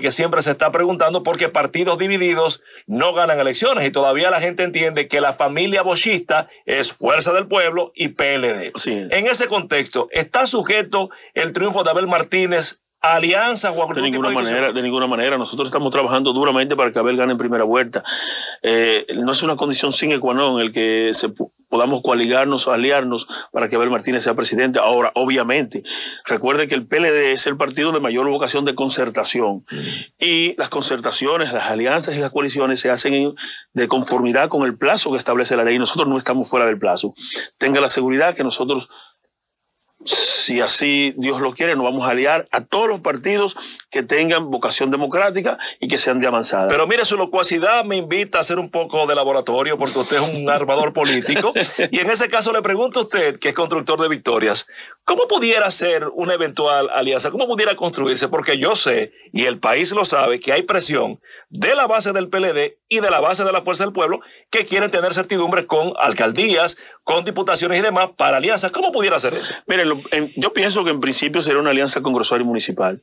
que siempre se está preguntando por qué partidos divididos no ganan elecciones y todavía la gente entiende que la familia bochista es Fuerza del Pueblo y PLD. En ese contexto, ¿está sujeto el triunfo de Abel Martínez alianza Juan de ninguna manera de ninguna manera nosotros estamos trabajando duramente para que Abel gane en primera vuelta eh, no es una condición sin en el que se podamos coaligarnos o aliarnos para que Abel Martínez sea presidente. Ahora, obviamente, recuerde que el PLD es el partido de mayor vocación de concertación mm. y las concertaciones, las alianzas y las coaliciones se hacen de conformidad con el plazo que establece la ley. Nosotros no estamos fuera del plazo. Tenga la seguridad que nosotros si así Dios lo quiere, nos vamos a aliar a todos los partidos que tengan vocación democrática y que sean de avanzada. Pero mire, su locuacidad me invita a hacer un poco de laboratorio porque usted es un armador político. Y en ese caso le pregunto a usted, que es constructor de victorias, ¿cómo pudiera ser una eventual alianza? ¿Cómo pudiera construirse? Porque yo sé, y el país lo sabe, que hay presión de la base del PLD y de la base de la Fuerza del Pueblo que quieren tener certidumbre con alcaldías, con diputaciones y demás para alianzas. ¿Cómo pudiera ser eso? Yo pienso que en principio será una alianza congresual y municipal,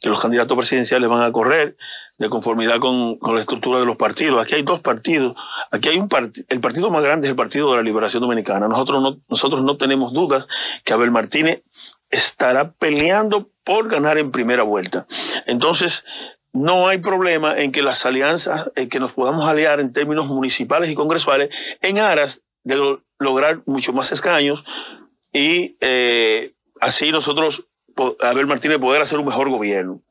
que los candidatos presidenciales van a correr de conformidad con, con la estructura de los partidos. Aquí hay dos partidos. Aquí hay un partido el partido más grande es el Partido de la Liberación Dominicana. Nosotros no, nosotros no tenemos dudas que Abel Martínez estará peleando por ganar en primera vuelta. Entonces, no hay problema en que las alianzas, en que nos podamos aliar en términos municipales y congresuales en aras de lograr mucho más escaños y eh, así nosotros, Abel Martínez, poder hacer un mejor gobierno.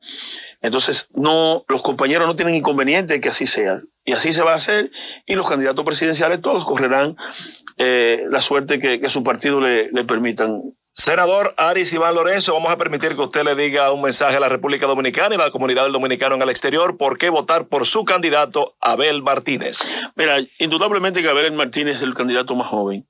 Entonces, no, los compañeros no tienen inconveniente que así sea. Y así se va a hacer. Y los candidatos presidenciales todos correrán eh, la suerte que, su partido le, permitan. Senador Aris Iván Lorenzo, vamos a permitir que usted le diga un mensaje a la República Dominicana y a la comunidad del dominicano en el exterior por qué votar por su candidato Abel Martínez. Mira, indudablemente que Abel Martínez es el candidato más joven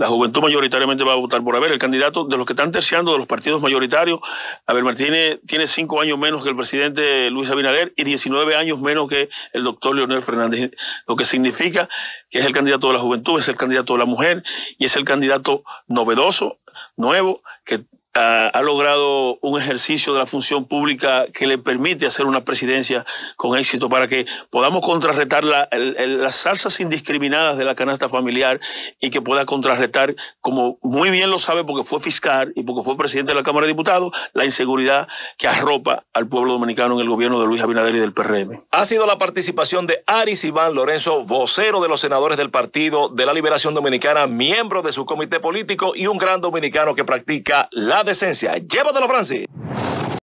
la juventud mayoritariamente va a votar por Abel. El candidato de los que están terciando de los partidos mayoritarios, Abel Martínez tiene cinco años menos que el presidente Luis Abinader y 19 años menos que el doctor Leonel Fernández, lo que significa que es el candidato de la juventud, es el candidato de la mujer y es el candidato novedoso, nuevo, que ha, logrado un ejercicio de la función pública que le permite hacer una presidencia con éxito para que podamos contrarrestar las salsas indiscriminadas de la canasta familiar y que pueda contrarrestar, como muy bien lo sabe porque fue fiscal y porque fue presidente de la Cámara de Diputados, la inseguridad que arropa al pueblo dominicano en el gobierno de Luis Abinader y del PRM. Ha sido la participación de Aris Iván Lorenzo, vocero de los senadores del Partido de la Liberación Dominicana, miembro de su comité político y un gran dominicano que practica la la decencia. Llévatelo, Francis.